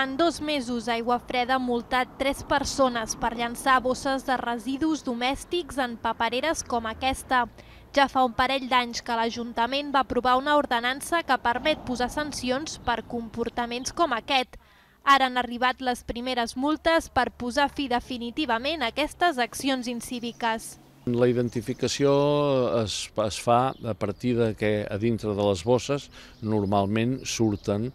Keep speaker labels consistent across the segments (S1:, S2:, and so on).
S1: En dos mesos, Aigua Freda ha multat tres persones per llançar bosses de residus domèstics en papereres com aquesta. Ja fa un parell d'anys que l'Ajuntament va aprovar una ordenança que permet posar sancions per comportaments com aquest. Ara han arribat les primeres multes per posar fi definitivament a aquestes accions incíviques.
S2: La identificació eh, es, es fa a partir de que a dintre de les bosses normalment surten eh,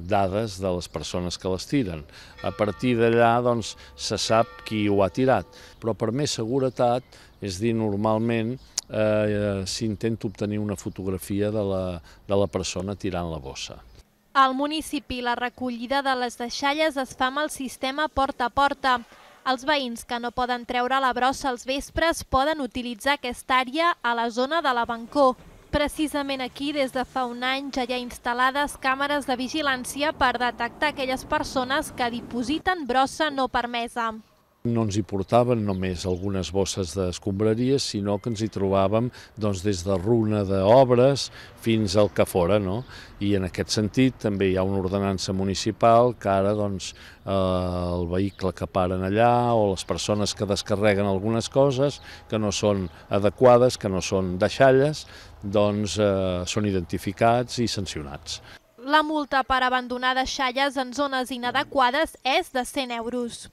S2: dades de les persones que les tiren. A partir d'allà doncs, se sap qui ho ha tirat, però per més seguretat, és dir, normalment eh, s'intenta obtenir una fotografia de la, de la persona tirant la bossa.
S1: Al municipi, la recollida de les deixalles es fa amb el sistema porta a porta. Els veïns que no poden treure la brossa als vespres poden utilitzar aquesta àrea a la zona de la Bancó. Precisament aquí, des de fa un any, ja hi ha instal·lades càmeres de vigilància per detectar aquelles persones que dipositen brossa no permesa.
S2: No ens hi portaven només algunes bosses d'escombraries, sinó que ens hi trobàvem doncs, des de runa d'obres fins al que fora. No? I en aquest sentit també hi ha una ordenança municipal que ara doncs, eh, el vehicle que paren allà o les persones que descarreguen algunes coses que no són adequades, que no són deixalles, doncs eh, són identificats i sancionats.
S1: La multa per abandonar deixalles en zones inadequades és de 100 euros.